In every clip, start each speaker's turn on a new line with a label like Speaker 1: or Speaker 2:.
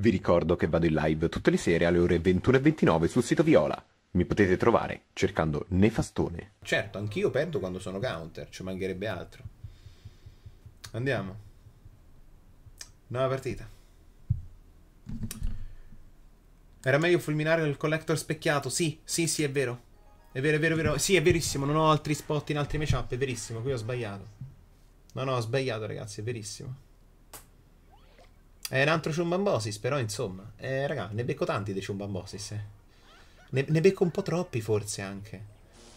Speaker 1: Vi ricordo che vado in live tutte le sere alle ore 21.29 sul sito Viola. Mi potete trovare cercando Nefastone. Certo, anch'io perdo quando sono counter, ci mancherebbe altro. Andiamo. Nuova partita. Era meglio fulminare il collector specchiato. Sì, sì, sì, è vero. È vero, è vero, è vero. Sì, è verissimo. Non ho altri spot in altri matchup. È verissimo. Qui ho sbagliato. No, no, ho sbagliato, ragazzi. È verissimo. È un altro ciumbambosis, però insomma. Eh, raga, ne becco tanti dei ciumbambosis. Eh. Ne, ne, becco un po' troppi forse anche.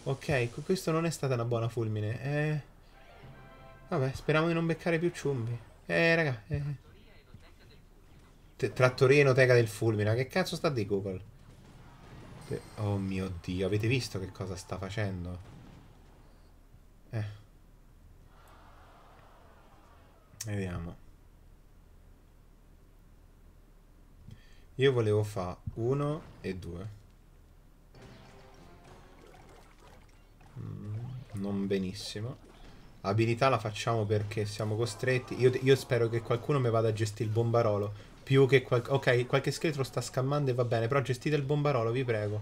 Speaker 1: Ok, questo non è stata una buona fulmine. Eh... Vabbè, speriamo di non beccare più ciumbi. Eh, raga. Eh. e noteca del fulmine. Che cazzo sta di Google? oh mio Dio, avete visto che cosa sta facendo? Eh. Vediamo. Io volevo fare 1 e 2. Mm, non benissimo. Abilità la facciamo perché siamo costretti. Io, io, spero che qualcuno mi vada a gestire il bombarolo. Più che qual Ok, qualche scheletro sta scammando e va bene. Però gestite il bombarolo, vi prego.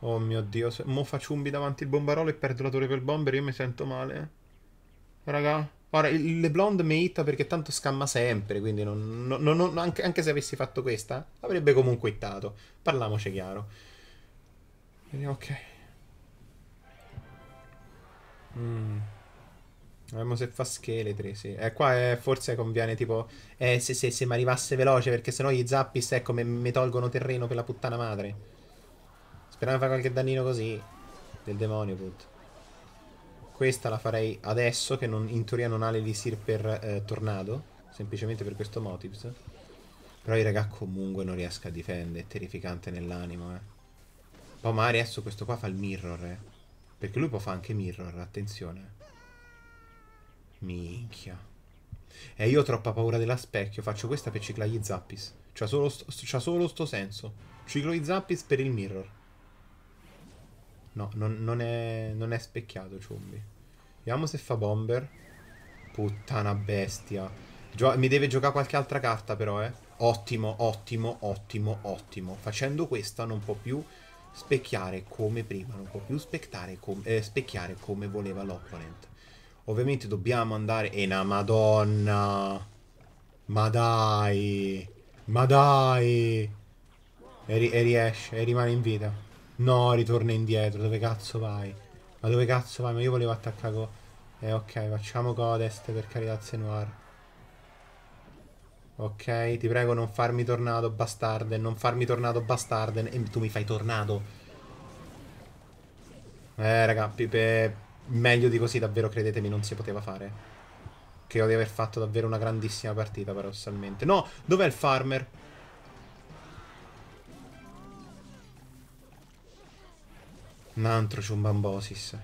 Speaker 1: Oh mio dio. Mo faccio un davanti il bombarolo e perdo la torre per il bomber. Io mi sento male. Eh. Raga. Ora, il Blonde mi hitta perché tanto scamma sempre, quindi non, non, non, anche, anche, se avessi fatto questa, avrebbe comunque hittato. Parliamoci chiaro. ok. Mm. Vediamo se fa scheletri, sì. eh, qua è, eh, forse conviene tipo... Eh, se, se, se mi arrivasse veloce, perché sennò gli zappis, ecco, mi tolgono terreno per la puttana madre. Speriamo di fare qualche dannino così. Del demonio, appunto. Questa la farei adesso che non, in teoria non ha l'elisir per eh, tornado. Semplicemente per questo motives. Però i raga comunque non riesco a difendere. È terrificante nell'animo, eh. Poi magari adesso questo qua fa il mirror, eh. Perché lui può fare anche mirror, attenzione. Minchia. E eh, io ho troppa paura della specchio. Faccio questa per ciclare gli zappis. C'ha solo, sto, solo sto senso. Ciclo gli zappis per il mirror. No, non, non, è, non è specchiato Ciumbi. Vediamo se fa bomber. Puttana bestia. Gio mi deve giocare qualche altra carta però, eh. Ottimo, ottimo, ottimo, ottimo. Facendo questa non può più specchiare come prima, non può più com eh, specchiare come voleva l'opponent. Ovviamente dobbiamo andare... E una madonna! Ma dai! Ma dai! E, ri e riesce, e rimane in vita. No, ritorna indietro. Dove cazzo vai? Ma dove cazzo vai? Ma io volevo attaccare con... Eh, ok, facciamo Codest per carità Senuar. Ok, ti prego non farmi tornado, bastarden. Non farmi tornado, bastarden. E tu mi fai tornado. Eh, raga, pipe... meglio di così davvero, credetemi, non si poteva fare. Credo di aver fatto davvero una grandissima partita, paradossalmente. No, dov'è il farmer? Un altro ciumbambosis.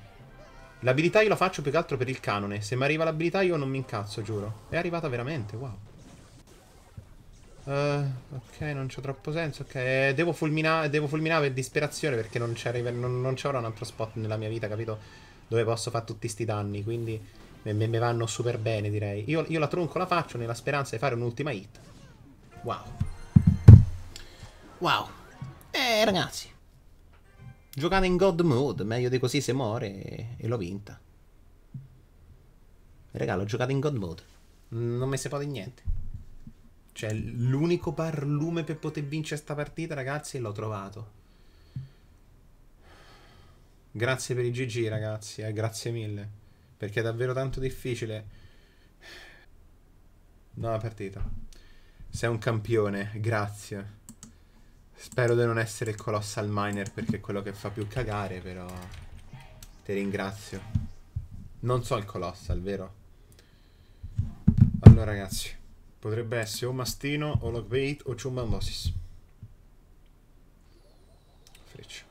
Speaker 1: L'abilità io la faccio più che altro per il canone. Se mi arriva l'abilità io non mi incazzo, giuro. È arrivata veramente, wow. Uh, ok, non c'è troppo senso. Ok, eh, devo, fulmina devo fulminare per disperazione perché non c'è non, non un altro spot nella mia vita, capito? Dove posso fare tutti sti danni, quindi mi vanno super bene, direi. Io, io la tronco la faccio nella speranza di fare un'ultima hit. Wow. Wow. Eh, ragazzi giocata in God Mode, meglio di così se muore e, e l'ho vinta. Regalo, giocata in God Mode. Non mi si può di niente. Cioè, l'unico barlume per poter vincere sta partita, ragazzi, l'ho trovato. Grazie per i GG, ragazzi, eh, grazie mille. Perché è davvero tanto difficile. no la partita. Sei un campione, grazie. Spero di non essere il Colossal Miner perché è quello che fa più cagare, però... Ti ringrazio. Non so il Colossal, vero? Allora, ragazzi. Potrebbe essere o Mastino, o Logbait, o Chumbandosis. Freccia.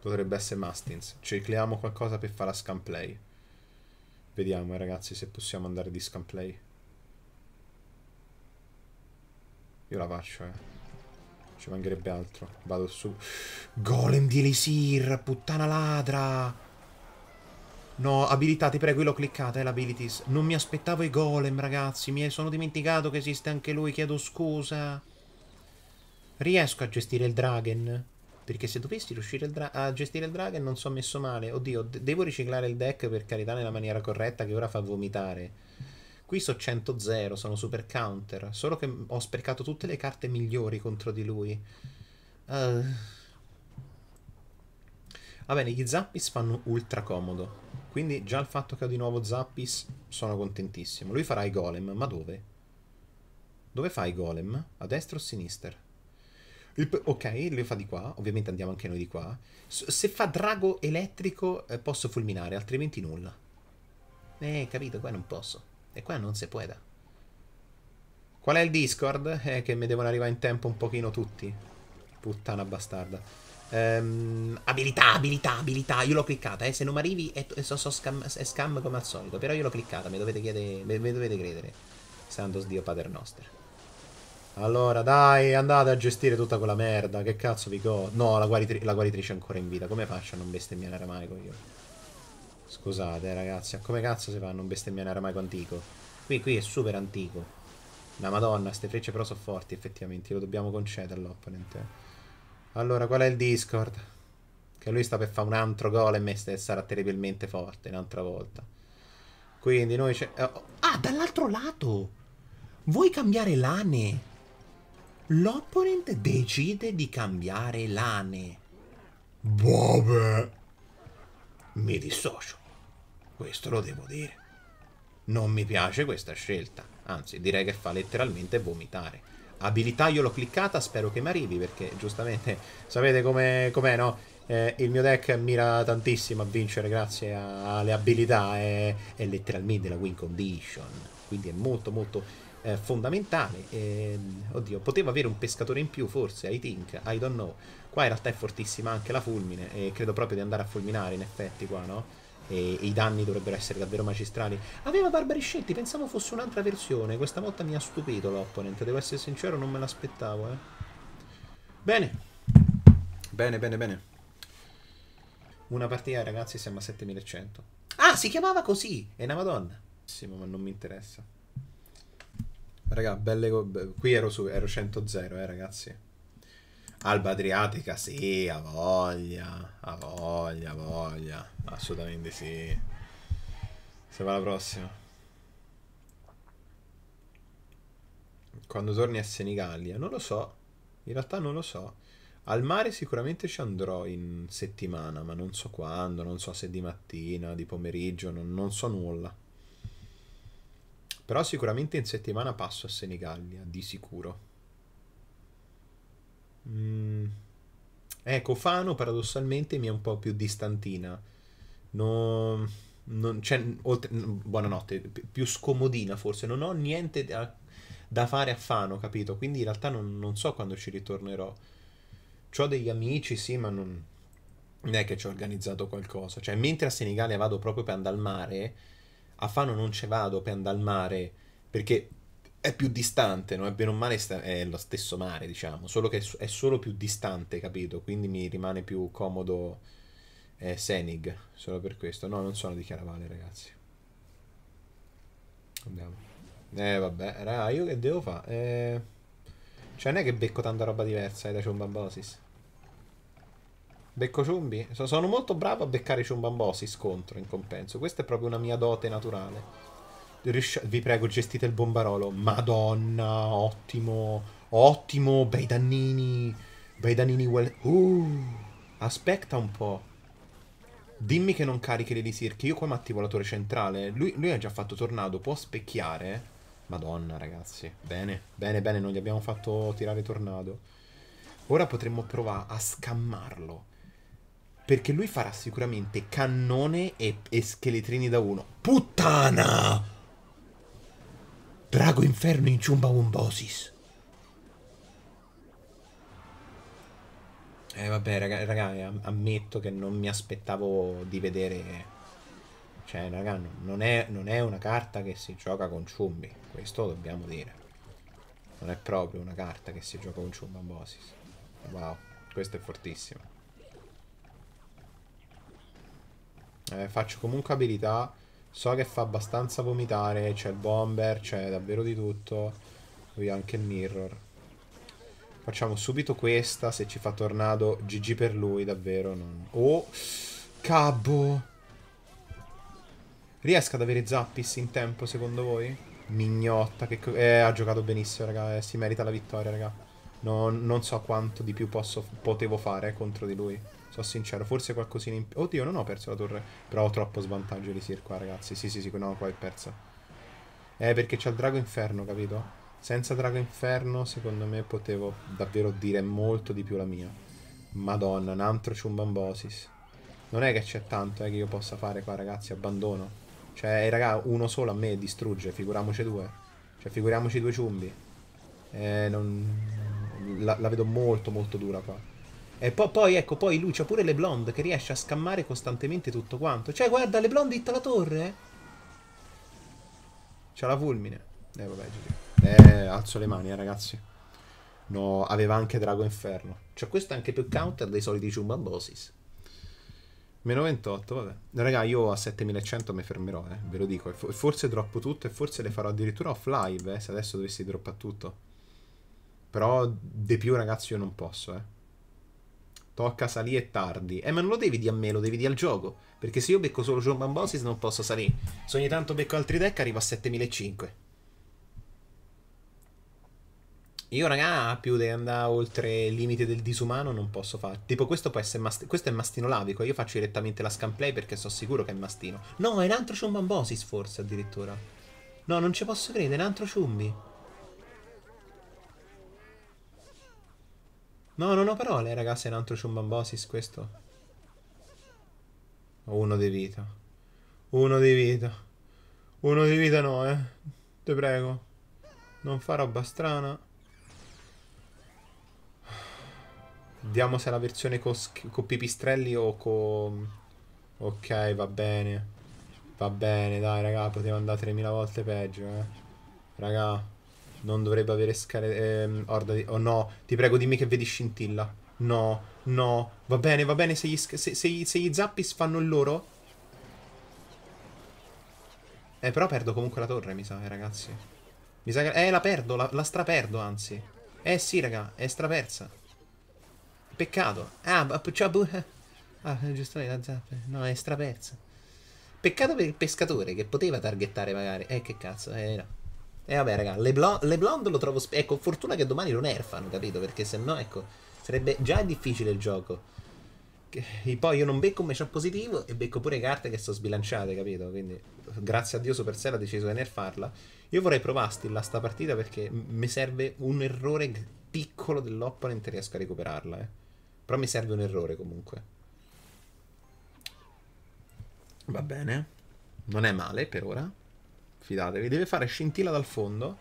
Speaker 1: Potrebbe essere Mastins. Cicliamo qualcosa per fare la scamplay. Vediamo, eh, ragazzi, se possiamo andare di scamplay. Io la faccio, eh. Ci mancherebbe altro. Vado su. Golem di Elisir, puttana ladra. No, abilità, ti prego, io l'ho cliccata, eh, l'abilities. Non mi aspettavo i golem, ragazzi. Mi sono dimenticato che esiste anche lui, chiedo scusa. Riesco a gestire il dragon? Perché se dovessi riuscire a gestire il dragon non so messo male. Oddio, devo riciclare il deck per carità nella maniera corretta che ora fa vomitare. Qui so 100-0, sono super counter. Solo che ho sprecato tutte le carte migliori contro di lui. Uh... Va bene, gli Zappis fanno ultra comodo. Quindi già il fatto che ho di nuovo Zappis sono contentissimo. Lui farà i golem, ma dove? Dove fa i golem? A destra o a sinistra? ok, lo fa di qua, ovviamente andiamo anche noi di qua. se fa drago elettrico eh, posso fulminare, altrimenti nulla. Eh, capito, qua non posso. E qua non si puede. Qual è il Discord? È eh, che mi devono arrivare in tempo un pochino tutti. Puttana bastarda. Ehm, abilità, abilità, abilità. Io l'ho cliccata, eh. Se non mi arrivi è, è, so, so scam, è, scam, come al solito. Però io l'ho cliccata, mi dovete, chiedere, mi dovete credere. Santos Dio Pater Noster. Allora, dai, andate a gestire tutta quella merda. Che cazzo vi go? No, la, guaritri la guaritrice è ancora in vita. Come faccio a non bestemmiare mai con io? Scusate eh, ragazzi, ma come cazzo si fa a non bestemmiare aramaico antico? Qui, qui è super antico. La madonna, queste frecce però sono forti effettivamente, lo dobbiamo concedere all'opponent. Allora, qual è il Discord? Che lui sta per fare un altro gol e me sarà terribilmente forte un'altra volta. Quindi noi c'è... Eh, oh, ah, dall'altro lato! Vuoi cambiare lane? L'opponent decide di cambiare lane. Vabbè. Boh, Mi dissocio. Questo lo devo dire. Non mi piace questa scelta, anzi direi che fa letteralmente vomitare. Abilità io l'ho cliccata, spero che mi arrivi perché giustamente sapete com'è, com no? Eh, il mio deck mira tantissimo a vincere grazie alle abilità e, e letteralmente la win condition, quindi è molto molto eh, fondamentale. Eh, oddio, poteva avere un pescatore in più forse, I think, I don't know. Qua in realtà è fortissima anche la fulmine e credo proprio di andare a fulminare in effetti qua, no? e, e i danni dovrebbero essere davvero magistrali. Aveva Barbari Scetti, pensavo fosse un'altra versione, questa volta mi ha stupito l'opponent, devo essere sincero, non me l'aspettavo. Eh. Bene, bene, bene, bene. Una partita ragazzi siamo a 7100. Ah, si chiamava così, è una madonna. Sì, ma non mi interessa. Raga, belle... Qui ero su, ero 100-0, eh, ragazzi. Alba Adriatica, sì, a voglia, a voglia, a voglia. Assolutamente sì. Se va la prossima. Quando torni a Senigallia? Non lo so. In realtà non lo so. Al mare sicuramente ci andrò in settimana, ma non so quando, non so se di mattina, di pomeriggio, non, non so nulla. Però sicuramente in settimana passo a Senigallia, di sicuro. Mm. Ecco, Fano paradossalmente mi è un po' più distantina non, non c'è, cioè, oltre, buonanotte, più scomodina forse, non ho niente da, da fare a Fano, capito? Quindi in realtà non, non so quando ci ritornerò. Ho degli amici, sì, ma non, non è che ci ho organizzato qualcosa. Cioè, mentre a Senigallia vado proprio per andare al mare, a Fano non ci vado per andare al mare perché è più distante, no? È bene o male è lo stesso mare, diciamo, solo che è solo più distante, capito? Quindi mi rimane più comodo eh, Senig, solo per questo. No, non sono di Caravale, ragazzi. Andiamo. Eh, vabbè, raga, io che devo fare? Eh... Cioè, non è che becco tanta roba diversa eh, da Ciumbambosis. Becco ciumbi? So, sono molto bravo a beccare ciumbambosis contro, in compenso. Questa è proprio una mia dote naturale. Riusci vi prego, gestite il bombarolo. Madonna, ottimo. Ottimo, bei dannini. Bei dannini well... Uh, aspetta un po'. Dimmi che non carichi le disir, che io qua mi attivo la torre centrale. Lui, lui ha già fatto tornado, può specchiare? Madonna, ragazzi. Bene, bene, bene, non gli abbiamo fatto tirare tornado. Ora potremmo provare a scammarlo. Perché lui farà sicuramente cannone e, e scheletrini da uno. Puttana! Drago inferno in ciumba umbosis. Eh vabbè, raga, raga, ammetto che non mi aspettavo di vedere... Cioè, raga, non è, non è una carta che si gioca con ciumbi, questo dobbiamo dire. Non è proprio una carta che si gioca con ciumbi Ambosis. Wow, questo è fortissimo. Eh, faccio comunque abilità. So che fa abbastanza vomitare. C'è il bomber, c'è davvero di tutto. Qui anche il mirror. Facciamo subito questa, se ci fa tornado, GG per lui, davvero. Non... Oh, cabo! Riesca ad avere Zappis in tempo, secondo voi? Mignotta, che eh, ha giocato benissimo, raga, eh, si merita la vittoria, raga. Non, non so quanto di più posso, potevo fare contro di lui. Sono sincero, forse qualcosina in più. Oddio, non ho perso la torre. Però ho troppo svantaggio di Sir qua, ragazzi. Sì, sì, sì, no, qua è persa. Eh, perché c'è il drago inferno, capito? Senza Drago Inferno, secondo me potevo davvero dire molto di più la mia. Madonna, un altro Ciumbambosis. Non è che c'è tanto eh, che io possa fare qua, ragazzi, abbandono. Cioè, eh, raga, uno solo a me distrugge, figuriamoci due. Cioè, figuriamoci due ciumbi. Eh, non... la, la, vedo molto, molto dura qua. E poi, poi, ecco, poi lui c'ha pure le blonde che riesce a scammare costantemente tutto quanto. Cioè, guarda, le blonde hit la torre. C'ha la fulmine. Eh, vabbè, giù. Eh, alzo le mani, eh, ragazzi. No, aveva anche Drago Inferno. Cioè, questo è anche più counter dei soliti Chumbambosis. Meno 28, vabbè. Raga, io a 7100 mi fermerò, eh, ve lo dico. forse droppo tutto e forse le farò addirittura off live, eh, se adesso dovessi droppare tutto. Però di più, ragazzi, io non posso, eh. Tocca salire tardi. Eh, ma non lo devi dire a me, lo devi dire al gioco. Perché se io becco solo John Bambosis non posso salire. Se ogni tanto becco altri deck arrivo a 7500. Io, raga, più di andare oltre il limite del disumano non posso fare. Tipo, questo può essere mast- questo è mastino lavico. Io faccio direttamente la scamplay perché sono sicuro che è mastino. No, è un altro ciumbambosis, forse addirittura. No, non ci posso credere, è un altro ciumbi. No, non ho parole, raga, se è un altro ciumbambosis questo. Uno di vita. Uno di vita. Uno di vita no, eh. Te prego. Non fa roba strana. Vediamo se è la versione con co pipistrelli o con... Ok, va bene. Va bene, dai, raga, poteva andare 3000 volte peggio, eh. Raga, non dovrebbe avere scale... Ehm, orda di... Oh no, ti prego, dimmi che vedi scintilla. No, no, va bene, va bene, se gli, se, se, se, gli zappis fanno il loro... Eh, però perdo comunque la torre, mi sa, eh, ragazzi. Mi sa che... Eh, la perdo, la, la straperdo, anzi. Eh sì, raga, è strapersa. Peccato. Ah, ma c'è Ah, giustamente la zappa. No, è strapersa. Peccato per il pescatore che poteva targettare magari. Eh, che cazzo, eh no. E eh, vabbè, raga, le blonde lo trovo... Ecco, fortuna che domani lo nerfano, capito? Perché se no, ecco, sarebbe già difficile il gioco. E poi io non becco un matchup positivo e becco pure carte che sono sbilanciate, capito? Quindi, grazie a Dio Supercell ha deciso di nerfarla. Io vorrei provastilla sta partita perché mi serve un errore piccolo dell'opponent riesco a recuperarla, eh. Però mi serve un errore comunque. Va bene. Non è male per ora. Fidatevi. Deve fare scintilla dal fondo.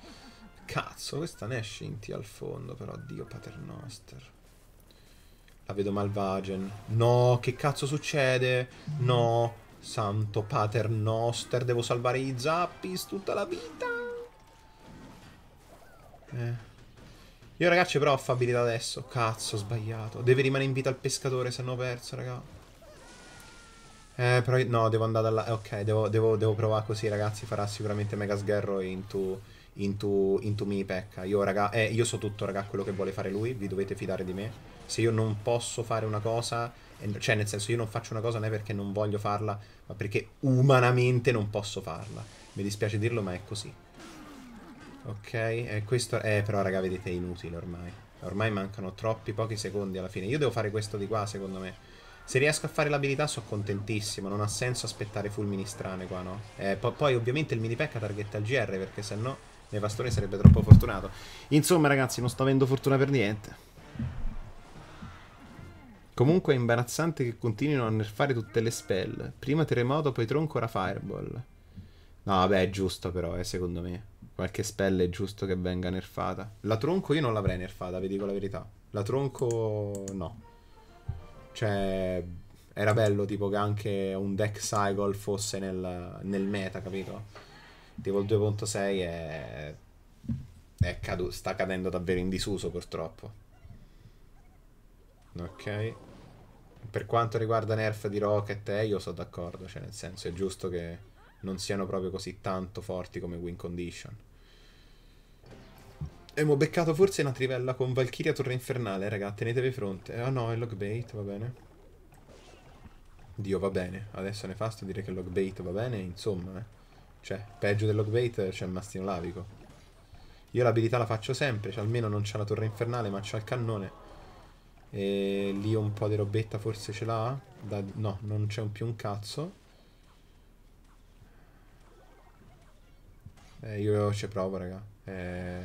Speaker 1: Cazzo, questa ne è scintilla al fondo, però. Dio, paternoster. La vedo malvagen. No, che cazzo succede? No. Santo paternoster. Devo salvare i zappis tutta la vita. Eh. Io ragazzi però ho affabilità adesso. Cazzo, ho sbagliato. Deve rimanere in vita il pescatore, se no ho perso, raga. Eh, però io, no, devo andare alla... Eh, ok, devo, devo, devo, provare così, ragazzi. Farà sicuramente mega sgherro into, into, into mi pecca. Io, raga, eh, io so tutto, raga, quello che vuole fare lui. Vi dovete fidare di me. Se io non posso fare una cosa... Cioè, nel senso, io non faccio una cosa non è perché non voglio farla, ma perché umanamente non posso farla. Mi dispiace dirlo, ma è così. Ok, e eh, questo Eh, però raga vedete è inutile ormai. Ormai mancano troppi pochi secondi alla fine. Io devo fare questo di qua secondo me. Se riesco a fare l'abilità sono contentissimo, non ha senso aspettare fulmini strane qua, no? Eh, po poi ovviamente il mini minipack targhetta il GR perché se no nei bastoni sarebbe troppo fortunato. Insomma ragazzi non sto avendo fortuna per niente. Comunque è imbarazzante che continuino a nerfare tutte le spell. Prima terremoto, poi tronco, ora fireball. No, vabbè, è giusto però, eh, secondo me. Qualche spell è giusto che venga nerfata. La tronco io non l'avrei nerfata, vi dico la verità. La tronco no. Cioè, era bello tipo che anche un deck cycle fosse nel, nel meta, capito? Tipo il 2.6 è... è cadu- sta cadendo davvero in disuso purtroppo. Ok. Per quanto riguarda nerf di Rocket, eh, io sono d'accordo, cioè nel senso è giusto che non siano proprio così tanto forti come win condition. E mo' beccato forse una trivella con Valkyria Torre Infernale, raga, tenetevi fronte. Ah oh no, è logbait, va bene. Dio, va bene. Adesso è nefasto dire che logbait va bene, insomma, eh. Cioè, peggio del logbait c'è il mastino lavico. Io l'abilità la faccio sempre, cioè almeno non c'è la torre infernale, ma c'è il cannone. E lì un po' di robetta forse ce l'ha? Da... No, non c'è più un cazzo. Eh, io ci provo, raga. Eh,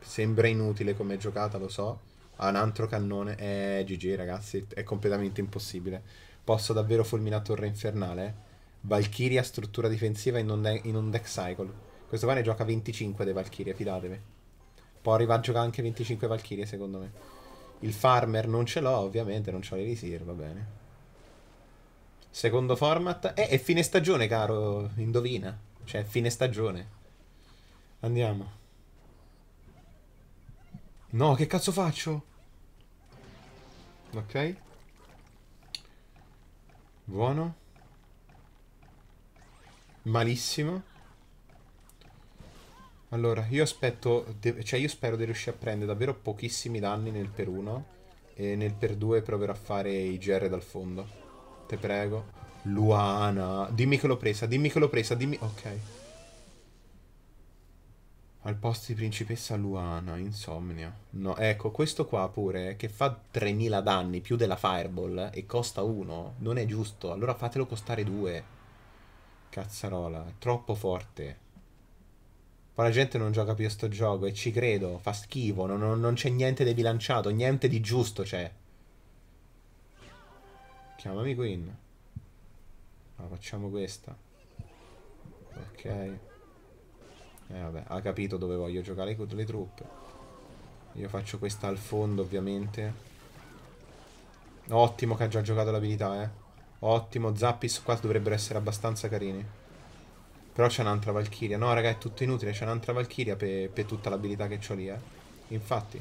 Speaker 1: sembra inutile come giocata, lo so. Ha un altro cannone. Eh, GG, ragazzi, è completamente impossibile. Posso davvero fulminare Torre Infernale? Valkyria, struttura difensiva in un, de in un deck cycle. Questo qua ne gioca 25 dei Valkyrie, fidatevi. Può arrivare a giocare anche 25 Valkyrie, secondo me. Il farmer non ce l'ho, ovviamente, non ho le risir, va bene. Secondo format. Eh, è fine stagione, caro, indovina. Cioè, è fine stagione. Andiamo. No, che cazzo faccio? Ok. Buono. Malissimo. Allora, io aspetto... Cioè, io spero di riuscire a prendere davvero pochissimi danni nel per 1. E nel per 2 proverò a fare i GR dal fondo. Te prego. Luana. Dimmi che l'ho presa, dimmi che l'ho presa, dimmi... Ok. Al posto di principessa Luana, insomnia. No, ecco, questo qua pure, che fa 3000 danni più della Fireball e costa 1, non è giusto. Allora fatelo costare 2. Cazzarola, è troppo forte. Poi la gente non gioca più a questo gioco e ci credo, fa schifo, non, non, non c'è niente di bilanciato, niente di giusto c'è. Cioè. Chiamami Queen. Allora, facciamo questa. Ok. Ok. Eh vabbè, ha capito dove voglio giocare con le truppe. Io faccio questa al fondo, ovviamente. Ottimo che ha già giocato l'abilità, eh. Ottimo, Zappis qua dovrebbero essere abbastanza carini. Però c'è un'altra Valchiria. No, raga, è tutto inutile. C'è un'altra Valchiria per pe tutta l'abilità che ho lì, eh. Infatti.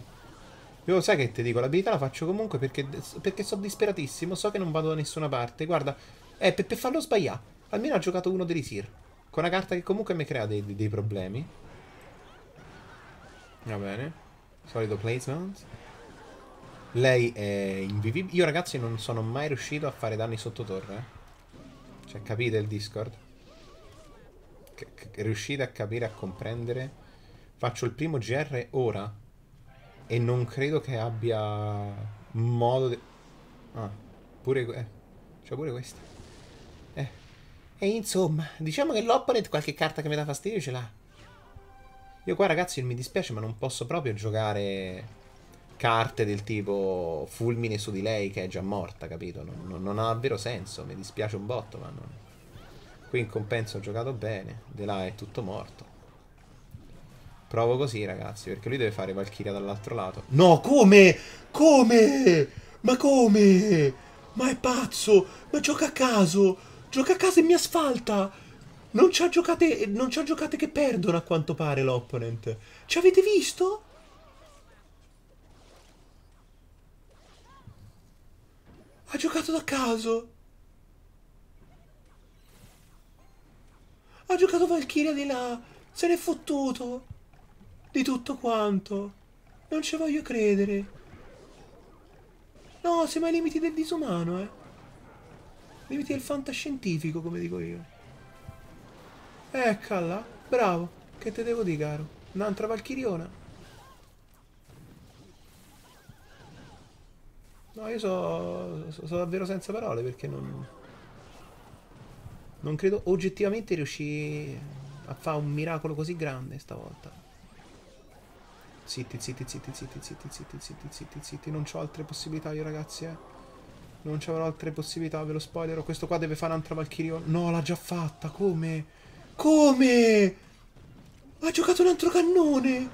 Speaker 1: Io sai che ti dico, l'abilità la faccio comunque perché, perché sono disperatissimo. So che non vado da nessuna parte. Guarda, eh, per, per farlo sbagliare. Almeno ha giocato uno dei Sir. Con una carta che comunque mi crea dei, dei problemi. Va bene. Solido placement. Lei è invivibile. Io ragazzi non sono mai riuscito a fare danni sotto torre. Eh. Cioè capite il Discord? riuscite a capire, a comprendere? Faccio il primo GR ora e non credo che abbia modo di... Ah, pure... Eh, c'è pure questo. E insomma, diciamo che l'opponent qualche carta che mi dà fastidio ce l'ha. Io qua ragazzi mi dispiace ma non posso proprio giocare carte del tipo fulmine su di lei che è già morta, capito? Non, non, non ha davvero senso, mi dispiace un botto ma non... Qui in compenso ho giocato bene, De là è tutto morto. Provo così ragazzi, perché lui deve fare Valkyria dall'altro lato. No, come? Come? Ma come? Ma è pazzo! Ma gioca a caso! Gioca a casa e mi asfalta! Non c'ha giocate, non c'ha giocate che perdono a quanto pare l'opponent. Ci avete visto? Ha giocato da caso. Ha giocato Valkyria di là. Se n'è fottuto. Di tutto quanto. Non ci voglio credere. No, siamo ai limiti del disumano, eh. Limiti del fantascientifico, come dico io. Eccala, bravo. Che te devo dire, caro? Un'altra valchiriona? No, io sono so, so davvero senza parole perché non... Non credo oggettivamente riuscì a fare un miracolo così grande stavolta. Zitti, zitti, zitti, zitti, zitti, zitti, zitti, zitti, zitti, zitti. Non ho altre possibilità io, ragazzi, eh. Non c'erano altre possibilità, ve lo spoilerò. Questo qua deve fare un'altra Valkyrie. No, l'ha già fatta. Come? Come? Ha giocato un altro cannone.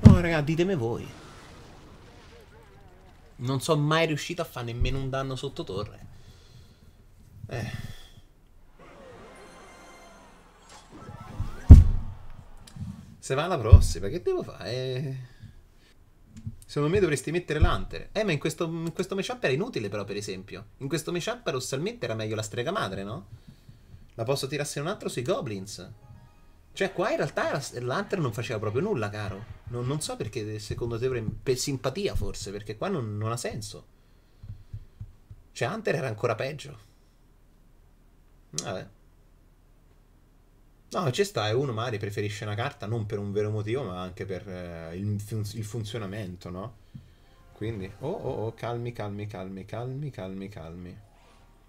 Speaker 1: No, raga, ditemi voi. Non sono mai riuscito a fare nemmeno un danno sotto torre. Eh. Se va alla prossima, che devo fare? Secondo me dovresti mettere l'Hunter. Eh, ma in questo, in questo matchup era inutile, però, per esempio. In questo matchup rossalmente era meglio la strega madre, no? La posso tirarsi un altro sui goblins. Cioè, qua in realtà l'Hunter non faceva proprio nulla, caro. Non, non so perché, secondo te, per simpatia, forse, perché qua non, non ha senso. Cioè, Hunter era ancora peggio. Vabbè. No, ci sta, è uno magari preferisce una carta non per un vero motivo, ma anche per eh, il, fun- il, funzionamento, no? Quindi, oh, oh, oh, calmi, calmi, calmi, calmi, calmi, calmi.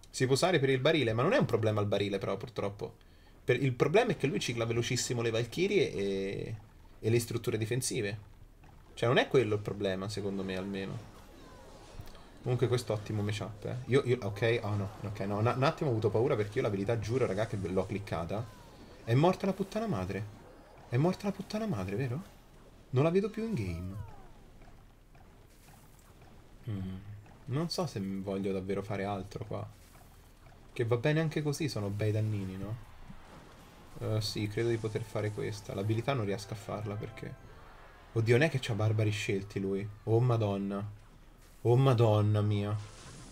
Speaker 1: Si può usare per il barile, ma non è un problema il barile, però, purtroppo. Per... il problema è che lui cicla velocissimo le Valchirie e... e le strutture difensive. Cioè, non è quello il problema, secondo me, almeno. Comunque questo ottimo matchup, eh. Io, io, ok, oh no, ok, no, un, un attimo ho avuto paura perché io l'abilità, giuro, raga, che l'ho cliccata. È morta la puttana madre. È morta la puttana madre, vero? Non la vedo più in game. Mm. Non so se voglio davvero fare altro qua. Che va bene anche così, sono bei dannini, no? Uh, sì, credo di poter fare questa. L'abilità non riesco a farla perché... Oddio, non è che c'ha barbari scelti lui. Oh madonna. Oh madonna mia.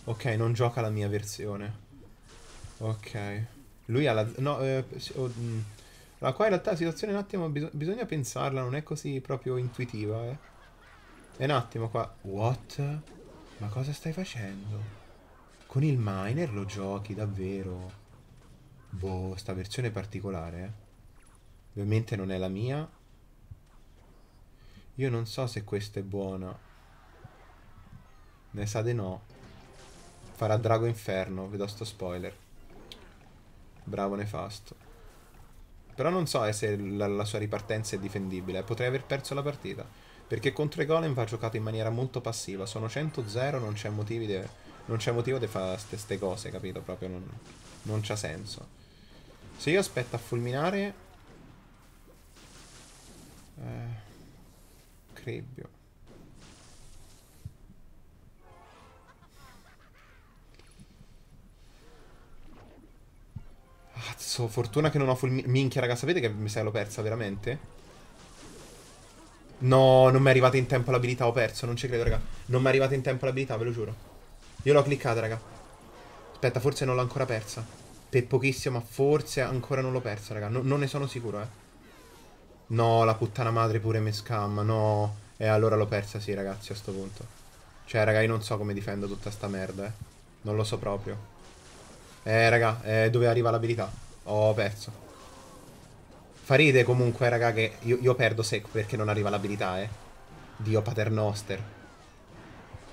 Speaker 1: Ok, non gioca la mia versione. Ok. Lui ha la... No, eh, allora, mm, qua in realtà la situazione è un attimo... Bisog bisogna pensarla, non è così proprio intuitiva, eh. È un attimo qua. What? Ma cosa stai facendo? Con il miner lo giochi, davvero? Boh, sta versione particolare, eh. Ovviamente non è la mia. Io non so se questa è buona. Ne sa di no. Farà Drago Inferno, vedo sto spoiler. Bravo Nefasto. Però non so eh, se la, la sua ripartenza è difendibile. Eh. Potrei aver perso la partita. Perché contro i Golem va giocato in maniera molto passiva. Sono 100-0, non c'è motivo di... Non c'è motivo di fare queste cose, capito? Proprio non, non c'ha senso. Se io aspetto a fulminare... Eh, crebbio. Cazzo, fortuna che non ho full... Minchia, raga, sapete che mi sa l'ho persa veramente? No, non mi è arrivata in tempo l'abilità, ho perso, non ci credo, raga. Non mi è arrivata in tempo l'abilità, ve lo giuro. Io l'ho cliccata, raga. Aspetta, forse non l'ho ancora persa. Per pochissimo, ma forse ancora non l'ho persa, raga. No, non ne sono sicuro, eh. No, la puttana madre pure mi scamma, no. E allora l'ho persa, sì, ragazzi, a sto punto. Cioè, raga, io non so come difendo tutta sta merda, eh. Non lo so proprio. Eh, raga, eh, dove arriva l'abilità? Ho perso. Farite comunque, raga, che io, io perdo sec perché non arriva l'abilità, eh. Dio paternoster.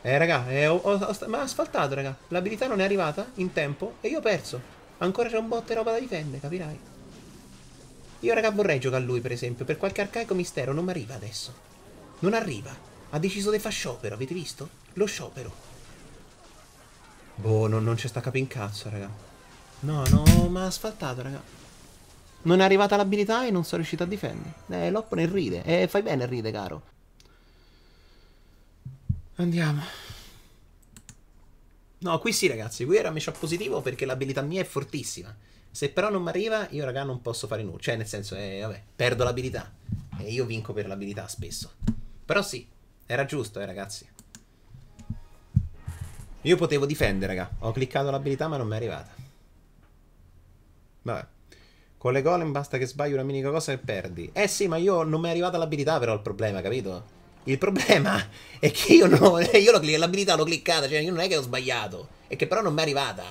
Speaker 1: Eh, raga, eh, ho, ho, ho, ma ha asfaltato, raga. L'abilità non è arrivata in tempo e io ho perso. Ancora c'è un botte roba da difendere, capirai. Io, raga, vorrei giocare a lui, per esempio. Per qualche arcaico mistero non mi arriva adesso. Non arriva. Ha deciso di far sciopero, avete visto? Lo sciopero. Boh, non, non ci sta capo in cazzo, raga. No, no, ma ha asfaltato, raga. Non è arrivata l'abilità e non sono riuscito a difendere. Eh, l'oppo ne ride. Eh, fai bene, ride, caro. Andiamo. No, qui sì, ragazzi. Qui era matchup positivo perché l'abilità mia è fortissima. Se però non mi arriva, io, raga, non posso fare nulla. Cioè, nel senso, eh, vabbè, perdo l'abilità. E io vinco per l'abilità spesso. Però sì, era giusto, eh, ragazzi. Io potevo difendere, raga. Ho cliccato l'abilità ma non mi è arrivata. Vabbè. Con le golem basta che sbagli una minica cosa e perdi. Eh sì, ma io non mi è arrivata l'abilità però il problema, capito? Il problema è che io non... Io l'abilità l'ho cliccata, cioè io non è che ho sbagliato. E che però non mi è arrivata.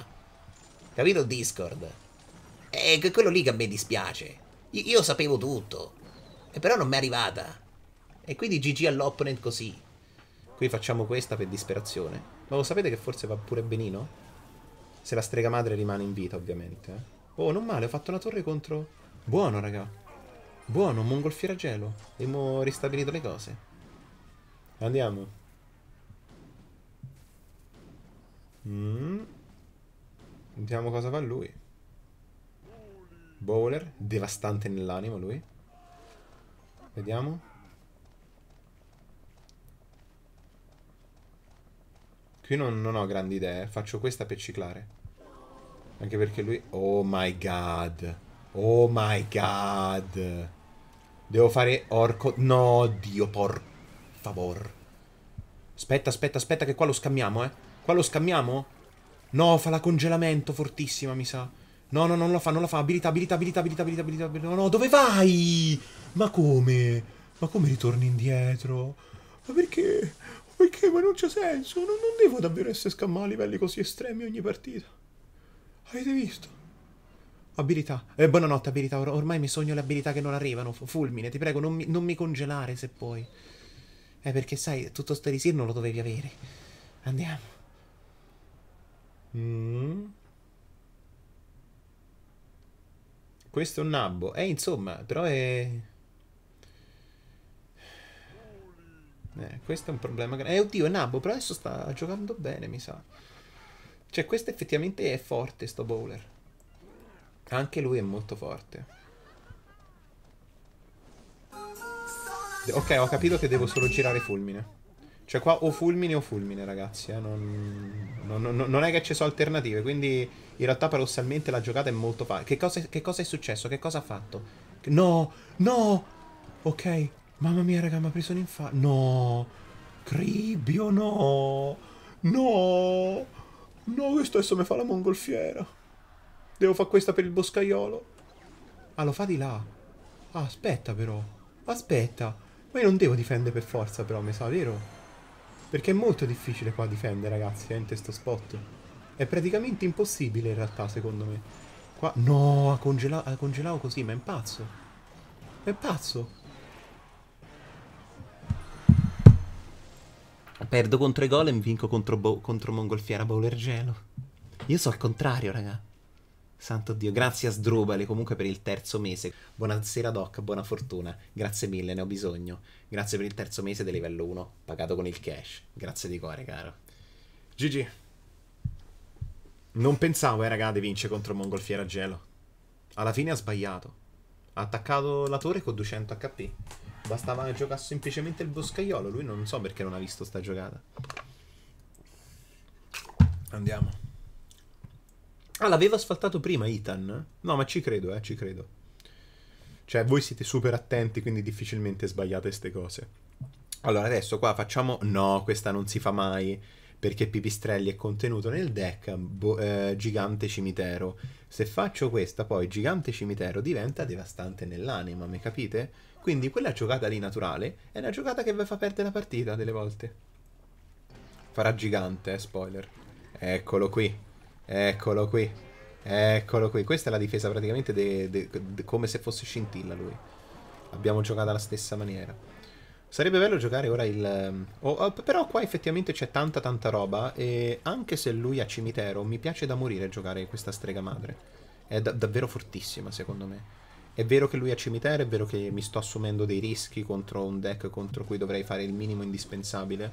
Speaker 1: Capito Discord? È quello lì che a me dispiace. Io, io sapevo tutto. E però non mi è arrivata. E quindi GG all'opponent così. Qui facciamo questa per disperazione. Ma lo sapete che forse va pure benino? Se la strega madre rimane in vita, ovviamente. Eh. Oh, non male, ho fatto una torre contro... Buono, raga. Buono, mongolfiera gelo. Abbiamo ristabilito le cose. Andiamo. Mm. Vediamo cosa fa lui. Bowler, devastante nell'animo lui. Vediamo. Qui non, non ho grandi idee. Faccio questa per ciclare. Anche perché lui... Oh my god. Oh my god. Devo fare orco... No, Dio, por favor. Aspetta, aspetta, aspetta che qua lo scambiamo, eh. Qua lo scambiamo? No, fa la congelamento fortissima, mi sa. No, no, non lo fa, non la fa. Abilità, abilità, abilità, abilità, abilità, abilità. No, no, dove vai? Ma come? Ma come ritorni indietro? Ma perché? Perché? Ma non c'è senso. Non, non devo davvero essere scammato a livelli così estremi ogni partita. Avete visto? Abilità. Eh, buonanotte, abilità. Or ormai mi sogno le abilità che non arrivano. F fulmine, ti prego, non mi, non mi congelare se puoi. Eh, perché sai, tutto sto risir non lo dovevi avere. Andiamo. Mm. Questo è un nabbo. Eh, insomma, però è... Eh, questo è un problema. grande. Eh, oddio, è Nabbo, però adesso sta giocando bene, mi sa. Cioè, questo effettivamente è forte, sto bowler. Anche lui è molto forte. Ok, ho capito che devo solo girare fulmine. Cioè qua o fulmine o fulmine, ragazzi. Eh? Non, non, non, è che ci sono alternative, quindi in realtà paradossalmente la giocata è molto facile. Che che cosa è successo? Che cosa ha fatto? No! No! Ok, Mamma mia, raga, mi ha preso un infarto. No! Cribio, no! No! No, questo adesso mi fa la mongolfiera. Devo fare questa per il boscaiolo. Ah, lo fa di là. Ah, aspetta però. Aspetta. Ma io non devo difendere per forza però, mi sa, vero? Perché è molto difficile qua difendere, ragazzi, eh, in questo spot. È praticamente impossibile in realtà, secondo me. Qua... No, ha congelato, ha congelato così, ma è impazzo. pazzo. È pazzo. Perdo contro i golem, vinco contro, Bo contro Mongolfiera Bowlergelo. Io so il contrario, raga. Santo Dio, grazie a Sdrubale comunque per il terzo mese. Buonasera Doc, buona fortuna. Grazie mille, ne ho bisogno. Grazie per il terzo mese del livello 1, pagato con il cash. Grazie di cuore, caro. GG. Non pensavo, eh, raga, di vincere contro Mongolfiera Gelo. Alla fine ha sbagliato. Ha attaccato la torre con 200 HP. Bastava giocare semplicemente il boscaiolo. Lui non so perché non ha visto sta giocata. Andiamo. Ah, l'aveva asfaltato prima Ethan? No, ma ci credo, eh, ci credo. Cioè, voi siete super attenti, quindi difficilmente sbagliate queste cose. Allora, adesso qua facciamo... No, questa non si fa mai, perché Pipistrelli è contenuto nel deck bo... eh, Gigante Cimitero. Se faccio questa, poi Gigante Cimitero diventa devastante nell'anima, mi capite? Quindi quella giocata lì naturale è una giocata che vi fa perdere la partita delle volte. Farà gigante, eh, spoiler. Eccolo qui. Eccolo qui. Eccolo qui. Questa è la difesa praticamente de, de, de, come se fosse scintilla lui. Abbiamo giocato alla stessa maniera. Sarebbe bello giocare ora il... Ehm, oh, oh, però qua effettivamente c'è tanta tanta roba e anche se lui ha cimitero mi piace da morire giocare questa strega madre. È da davvero fortissima secondo me. È vero che lui ha cimitero, è vero che mi sto assumendo dei rischi contro un deck contro cui dovrei fare il minimo indispensabile,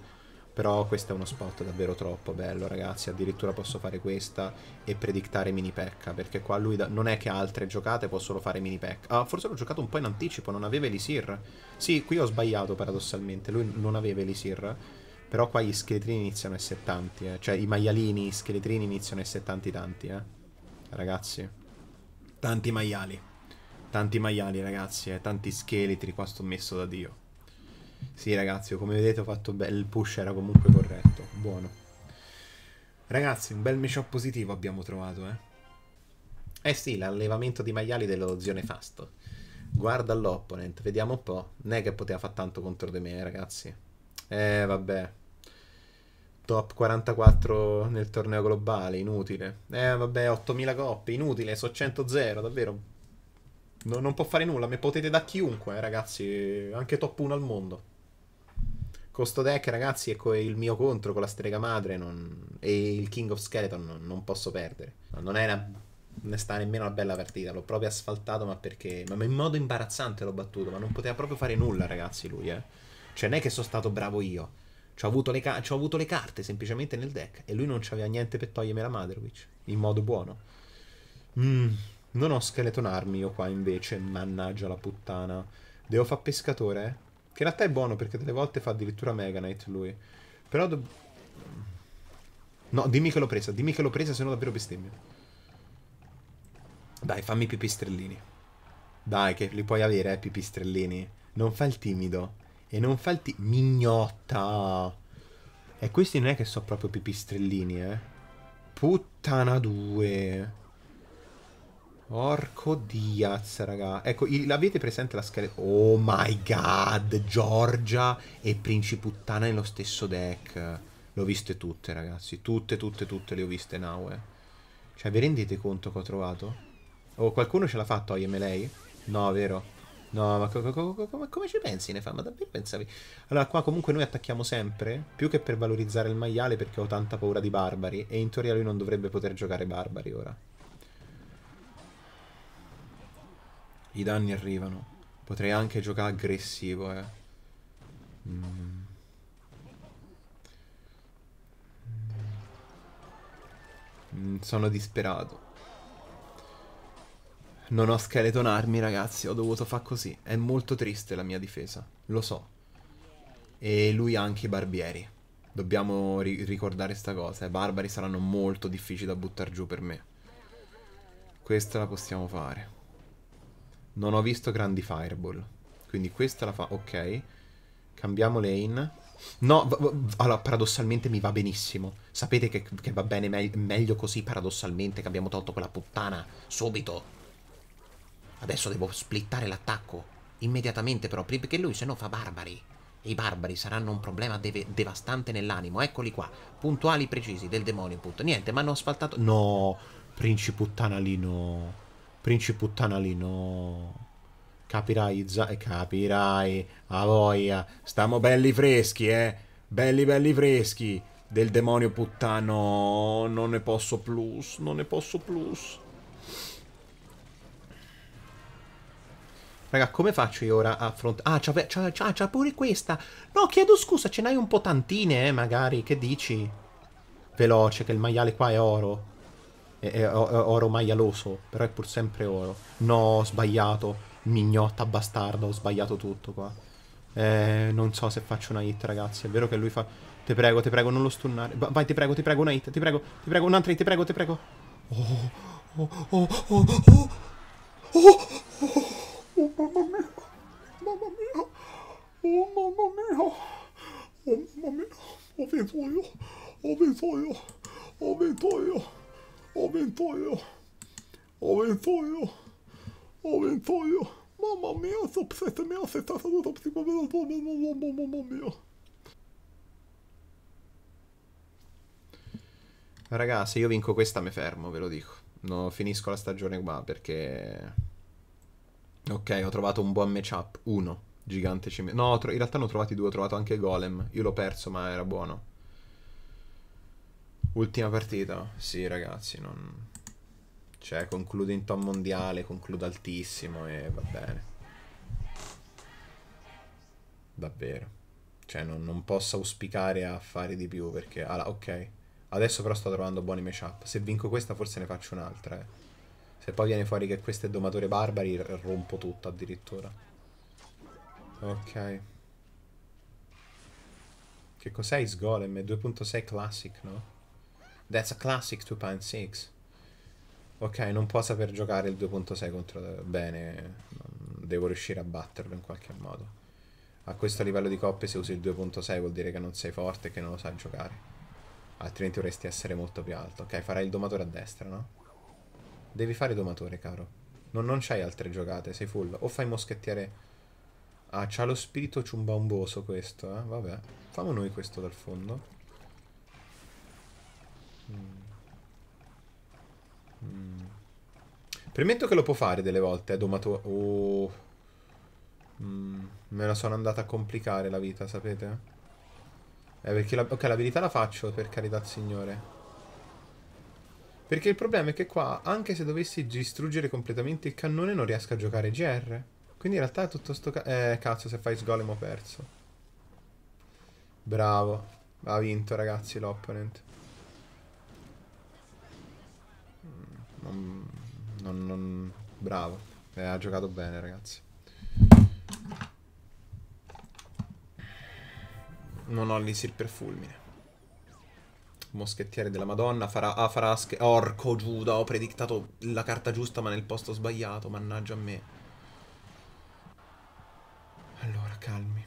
Speaker 1: però questo è uno spot davvero troppo bello ragazzi, addirittura posso fare questa e predictare mini pecca, perché qua lui non è che ha altre giocate, può solo fare mini pecca. Ah, forse l'ho giocato un po' in anticipo, non aveva Elisir. Sì, qui ho sbagliato paradossalmente, lui non aveva Elisir. Però qua gli scheletrini iniziano a essere tanti, eh. Cioè, i maialini, i scheletrini iniziano a essere tanti tanti, eh. Ragazzi. Tanti maiali. Tanti maiali, ragazzi, eh, tanti scheletri, qua sto messo da Dio. Sì, ragazzi, come vedete ho fatto bene, il push era comunque corretto, buono. Ragazzi, un bel matchup positivo abbiamo trovato, eh. Eh sì, l'allevamento di maiali dello zio nefasto. Guarda l'opponent, vediamo un po'. Non è che poteva fare tanto contro di me, eh, ragazzi. Eh, vabbè. Top 44 nel torneo globale, inutile. Eh, vabbè, 8000 coppe, inutile, so 100-0, davvero No, non può fare nulla, me potete da chiunque, ragazzi, anche top 1 al mondo. Costo deck, ragazzi, ecco, è il mio contro con la strega madre non... e il King of Skeleton non, non posso perdere. non è una... Ne sta nemmeno una bella partita, l'ho proprio asfaltato, ma perché... Ma in modo imbarazzante l'ho battuto, ma non poteva proprio fare nulla, ragazzi, lui, eh. Cioè, non è che sono stato bravo io. Ci ho avuto, ca... avuto le, carte semplicemente nel deck e lui non c'aveva niente per togliermi la Madrewitch, in modo buono. Mmm... Non ho skeleton armi io qua invece, mannaggia la puttana. Devo fare pescatore? Che in realtà è buono perché delle volte fa addirittura Mega Knight lui. Però... No, dimmi che l'ho presa, dimmi che l'ho presa, se no davvero bestemmio. Dai, fammi pipistrellini. Dai, che li puoi avere, eh, pipistrellini. Non fa il timido. E non fa il ti... Mignotta! E questi non è che so proprio pipistrellini, eh. Puttana 2. Porco diaz, raga. Ecco, l'avete presente la scheletra? Oh my god, Giorgia e Principuttana nello stesso deck. Le ho viste tutte, ragazzi. Tutte, tutte, tutte le ho viste now. Eh. Cioè, vi rendete conto che ho trovato? Oh, qualcuno ce l'ha fatto a IMLA? No, vero? No, ma co co co come ci pensi, Nefa? Ma davvero pensavi? Allora, qua comunque noi attacchiamo sempre, più che per valorizzare il maiale, perché ho tanta paura di barbari, e in teoria lui non dovrebbe poter giocare barbari ora. I danni arrivano. Potrei anche giocare aggressivo, eh. Mm. mm sono disperato. Non ho skeleton armi, ragazzi. Ho dovuto far così. È molto triste la mia difesa. Lo so. E lui ha anche i barbieri. Dobbiamo ri ricordare sta cosa. I barbari saranno molto difficili da buttare giù per me. Questa la possiamo fare. Non ho visto grandi fireball. Quindi questa la fa... Ok. Cambiamo lane. No, allora, paradossalmente mi va benissimo. Sapete che, che va bene me meglio così, paradossalmente, che abbiamo tolto quella puttana. Subito. Adesso devo splittare l'attacco. Immediatamente però, perché lui se no fa barbari. E i barbari saranno un problema devastante nell'animo. Eccoli qua, puntuali precisi del demonio, putt. Niente, ma hanno asfaltato... No, principuttana lì, no principuttana lì, no. Capirai, za- eh, capirai, a voglia. Stiamo belli freschi, eh. Belli, belli freschi. Del demonio puttano. Non ne posso plus, non ne posso plus. Raga, come faccio io ora a affrontare... Ah, c'ha, c'ha, c'ha pure questa! No, chiedo scusa, ce n'hai un po' tantine, eh, magari. Che dici? Veloce, che il maiale qua è oro è, è oro maialoso, però è pur sempre oro. No, ho sbagliato, mignotta bastarda, ho sbagliato tutto qua. Eh, non so se faccio una hit, ragazzi. È vero che lui fa... Te prego, te prego, non lo stunnare. Vai, ti prego, ti prego, una hit, ti prego, ti prego, un'altra hit, ti prego, ti prego. Oh, oh, oh, oh, oh, oh, oh, oh, mamma mia, mamma mia, oh, mamma mia, oh, mamma mia, ho vinto io, ho vinto io, ho vinto io. Oventoio, Oventoio, Oventoio, mamma mia, top 7 mia, 72 top 5 mia, mamma mia. Raga, se io vinco questa mi fermo, ve lo dico. No, finisco la stagione qua perché... Ok, ho trovato un buon matchup, uno, gigante cimento. No, in realtà ne ho trovati due, ho trovato anche Golem. Io l'ho perso, ma era buono. Ultima partita. Sì, ragazzi, non... Cioè, concludo in top mondiale, concludo altissimo e va bene. Davvero. Cioè, non, non posso auspicare a fare di più perché... Ah, ok. Adesso però sto trovando buoni matchup. Se vinco questa forse ne faccio un'altra, eh. Se poi viene fuori che questo è Domatore Barbari, rompo tutto addirittura. Ok. Che cos'è Isgolem? 2.6 Classic, no? That's a classic 2.6. Ok, non può saper giocare il 2.6 contro bene. Devo riuscire a batterlo in qualche modo. A questo livello di coppe se usi il 2.6 vuol dire che non sei forte e che non lo sai giocare. Altrimenti dovresti essere molto più alto. Ok, farai il domatore a destra, no? Devi fare domatore, caro. Non, non c'hai altre giocate, sei full. O fai moschettiere... Ah, c'ha lo spirito ciumbamboso questo, eh? Vabbè. Famo noi questo dal fondo. Mm. mm. Premetto che lo può fare delle volte, eh, domato... Oh. Mm. Me la sono andata a complicare la vita, sapete? Eh, perché la... Ok, l'abilità la faccio, per carità del signore. Perché il problema è che qua, anche se dovessi distruggere completamente il cannone, non riesco a giocare GR. Quindi in realtà è tutto sto... Ca eh, cazzo, se fai sgolem ho perso. Bravo. Ha vinto, ragazzi, l'opponent. Non, non, non... Bravo. Eh, ha giocato bene, ragazzi. Non ho l'insil per fulmine. Moschettiere della Madonna. Farà, ah, farà Orco Giuda. Ho predictato la carta giusta, ma nel posto sbagliato. Mannaggia a me. Allora, calmi.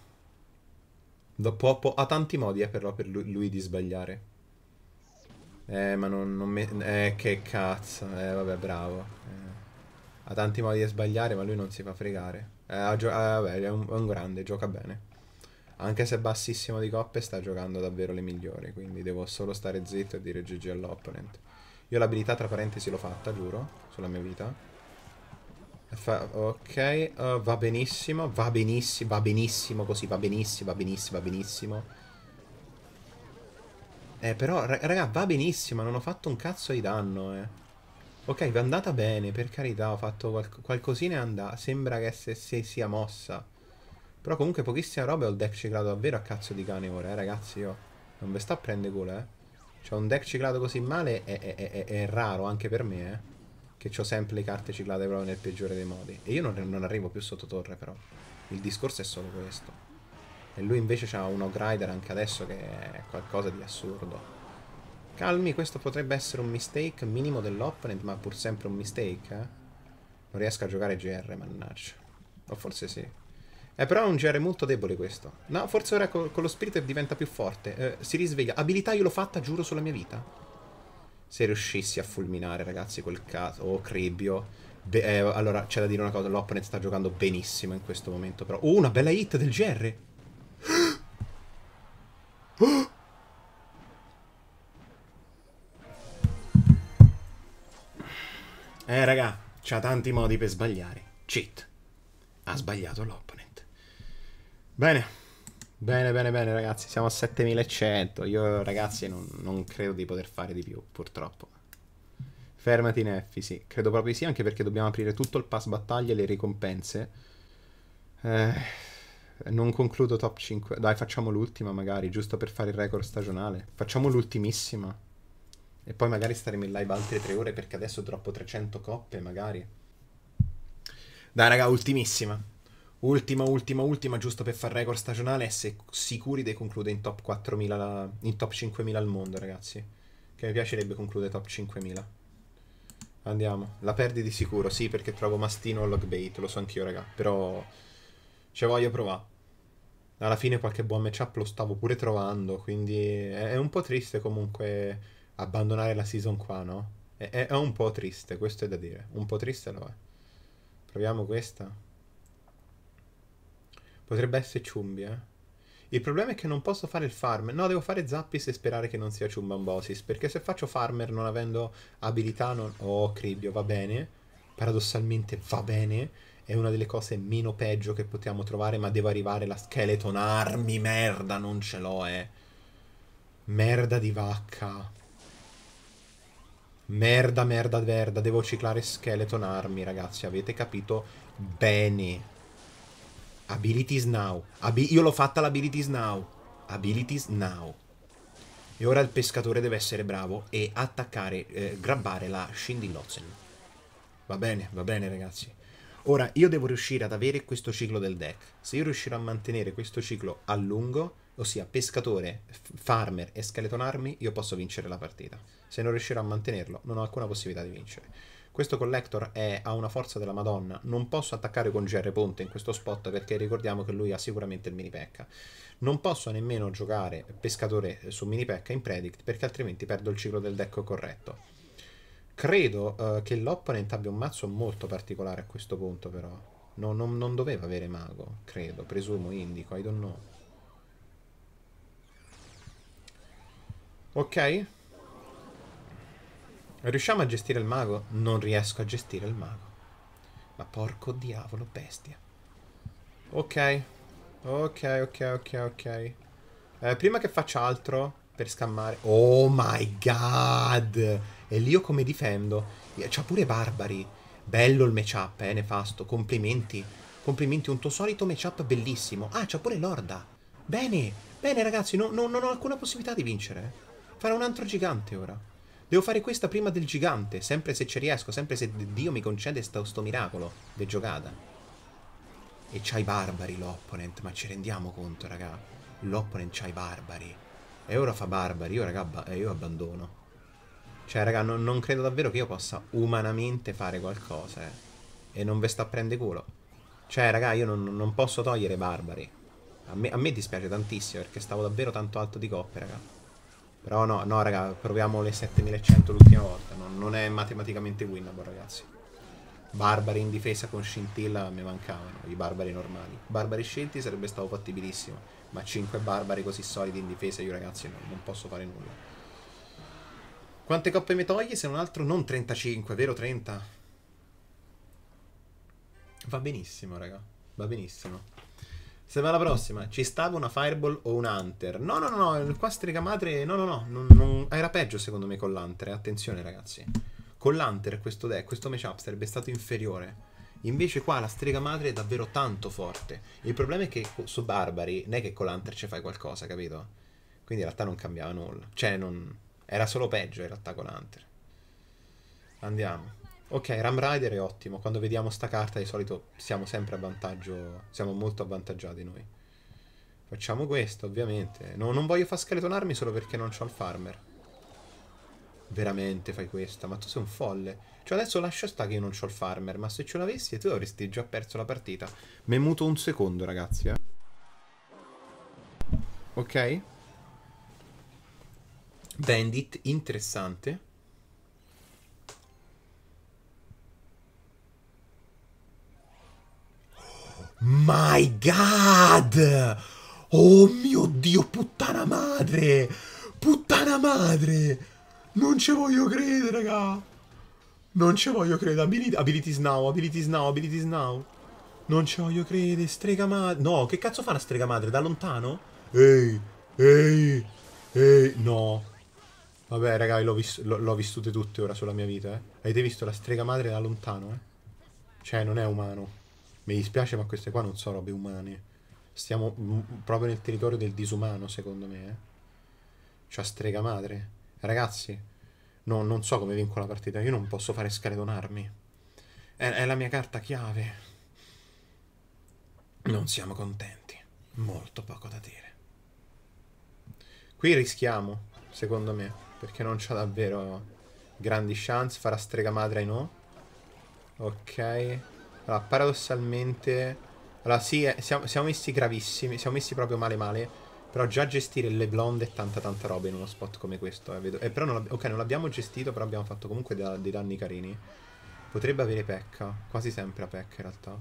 Speaker 1: Dopo, ha tanti modi eh, però per lui, lui di sbagliare. Eh, ma non, non mi... Eh, che cazzo. Eh, vabbè, bravo. Eh. Ha tanti modi di sbagliare, ma lui non si fa fregare. Eh, gio... Eh, vabbè, è un, è un grande, gioca bene. Anche se è bassissimo di coppe, sta giocando davvero le migliori. Quindi devo solo stare zitto e dire GG all'opponent. Io l'abilità, tra parentesi, l'ho fatta, giuro, sulla mia vita. Fa ok, uh, va benissimo, va benissimo, va benissimo così, va benissimo, va benissimo, va benissimo. Eh, però, raga, va benissimo, non ho fatto un cazzo di danno, eh. Ok, va andata bene, per carità, ho fatto qual qualcosina e andata. Sembra che se, se, sia mossa. Però comunque pochissima roba e ho il deck ciclato davvero a cazzo di cane ora, eh, ragazzi, io. Non ve sta a prendere culo, eh. Cioè, un deck ciclato così male è, è, è, è raro anche per me, eh. Che ho sempre le carte ciclate proprio nel peggiore dei modi. E io non, non arrivo più sotto torre, però. Il discorso è solo questo. E lui invece ha un Ogrider anche adesso che è qualcosa di assurdo. Calmi, questo potrebbe essere un mistake minimo dell'opponent, ma pur sempre un mistake, eh? Non riesco a giocare GR, mannaggia. O forse sì. Eh, però è un GR molto debole questo. No, forse ora con, con lo spirito diventa più forte. Eh, si risveglia. Abilità io l'ho fatta, giuro, sulla mia vita. Se riuscissi a fulminare, ragazzi, quel caso. Oh, Cribbio. eh, allora, c'è da dire una cosa. L'opponent sta giocando benissimo in questo momento, però. Oh, una bella hit del GR. Oh! Eh raga, c'ha tanti modi per sbagliare. Cheat. Ha sbagliato l'opponent. Bene. Bene, bene, bene ragazzi, siamo a 7100. Io ragazzi non, non credo di poter fare di più, purtroppo. Fermati in Effi, sì. Credo proprio di sì, anche perché dobbiamo aprire tutto il pass battaglia e le ricompense. Eh... Non concludo top 5. Dai, facciamo l'ultima magari, giusto per fare il record stagionale. Facciamo l'ultimissima. E poi magari staremo in live altre 3 ore perché adesso troppo 300 coppe, magari. Dai, raga, ultimissima. Ultima, ultima, ultima, giusto per far record stagionale. E se sicuri dei concludere in top 4000, in top 5000 al mondo, ragazzi. Che mi piacerebbe concludere top 5000. Andiamo. La perdi di sicuro, sì, perché trovo Mastino o Logbait, lo so anch'io, raga. Però cioè, voglio provare. Alla fine qualche buon matchup lo stavo pure trovando, quindi è, è un po' triste comunque abbandonare la season qua, no? È, è, è, un po' triste, questo è da dire. Un po' triste lo è. Proviamo questa. Potrebbe essere Ciumbi, eh? Il problema è che non posso fare il farm. No, devo fare Zappis e sperare che non sia Ciumbambosis, perché se faccio farmer non avendo abilità non... Oh, Cribio, va bene. Paradossalmente va bene è una delle cose meno peggio che potevamo trovare, ma devo arrivare la skeleton armi, merda, non ce l'ho, eh. Merda di vacca. Merda, merda, merda, devo ciclare skeleton armi, ragazzi, avete capito bene. Abilities now. Ab io l'ho fatta l'abilities now. Abilities now. E ora il pescatore deve essere bravo e attaccare, eh, grabbare la Shindilotzen. Va bene, va bene ragazzi. Ora, io devo riuscire ad avere questo ciclo del deck. Se io riuscirò a mantenere questo ciclo a lungo, ossia pescatore, farmer e skeleton army, io posso vincere la partita. Se non riuscirò a mantenerlo, non ho alcuna possibilità di vincere. Questo collector è, ha una forza della madonna, non posso attaccare con GR Ponte in questo spot perché ricordiamo che lui ha sicuramente il mini pecca. Non posso nemmeno giocare pescatore su mini pecca in predict perché altrimenti perdo il ciclo del deck corretto. Credo uh, che l'opponent abbia un mazzo molto particolare a questo punto, però. No, non, non doveva avere mago, credo, presumo, indico, I don't know. Ok? Riusciamo a gestire il mago? Non riesco a gestire il mago. Ma porco diavolo, bestia. Ok. Ok, ok, ok, ok. Eh, prima che faccia altro, per scammare. Oh my god! E lì io come difendo? C'ha pure Barbari. Bello il matchup, eh, nefasto. Complimenti. Complimenti, un tuo solito matchup bellissimo. Ah, c'ha pure Lorda. Bene, bene ragazzi, no, no, non ho alcuna possibilità di vincere. Eh. Farò un altro gigante ora. Devo fare questa prima del gigante, sempre se ci riesco, sempre se Dio mi concede sto, sto miracolo di giocata. E c'ha i barbari l'opponent, ma ci rendiamo conto, raga? L'opponent c'ha i barbari. E ora fa barbari. Io, raga, eh, io abbandono. Cioè, raga, non, non, credo davvero che io possa umanamente fare qualcosa. Eh. E non ve sta a prendere culo. Cioè, raga, io non, non posso togliere barbari. A me, a me, dispiace tantissimo perché stavo davvero tanto alto di coppe, raga. Però no, no, raga, proviamo le 7100 l'ultima volta. No, non è matematicamente winnable, ragazzi barbari in difesa con scintilla mi mancavano, i barbari normali. Barbari scelti sarebbe stato fattibilissimo, ma 5 barbari così solidi in difesa io ragazzi non, non posso fare nulla. Quante coppe mi togli se non altro non 35, vero 30? Va benissimo raga, va benissimo. Settimana prossima ci stava una Fireball o un Hunter? No, no, no, no, qua strega madre. No, no, no, non, non, era peggio secondo me con l'Hunter. Attenzione, ragazzi. Con l'Hunter questo deck, questo matchup sarebbe stato inferiore. Invece qua la strega madre è davvero tanto forte. Il problema è che su Barbari non è che con l'Hunter ci fai qualcosa, capito? Quindi in realtà non cambiava nulla. Cioè, non... era solo peggio in realtà con l'Hunter. Andiamo. Ok, Ram Rider è ottimo. Quando vediamo sta carta di solito siamo sempre a vantaggio. Siamo molto avvantaggiati noi. Facciamo questo, ovviamente. No, non voglio far skeletonarmi solo perché non ho il farmer veramente fai questa, ma tu sei un folle. Cioè adesso lascia sta che io non ho il farmer, ma se ce l'avessi tu avresti già perso la partita. Mi muto un secondo ragazzi, eh. Ok. Bandit, interessante. My god! Oh mio dio, puttana madre! Puttana madre! Non ci voglio credere, raga. Non ci voglio credere. Abili abilities now, abilities now, abilities now. Non ci voglio credere, strega madre. No, che cazzo fa una strega madre? Da lontano? Ehi, ehi, ehi, no. Vabbè, raga, l'ho vis vissute tutte ora sulla mia vita, eh. Avete visto la strega madre da lontano, eh? Cioè, non è umano. Mi dispiace, ma queste qua non sono robe umane. Stiamo proprio nel territorio del disumano, secondo me, eh. Cioè, strega madre ragazzi, no, non so come vinco la partita, io non posso fare scaredonarmi. È, è la mia carta chiave. Non siamo contenti. Molto poco da dire. Qui rischiamo, secondo me, perché non c'ha davvero grandi chance. Farà strega madre ai no. Ok. Allora, paradossalmente... Allora, sì, eh, siamo, siamo messi gravissimi, siamo messi proprio male male. Però già gestire le blonde e tanta tanta roba in uno spot come questo. Eh, eh, non ok, non l'abbiamo gestito, però abbiamo fatto comunque da dei danni carini. Potrebbe avere pecca. Quasi sempre a pecca in realtà.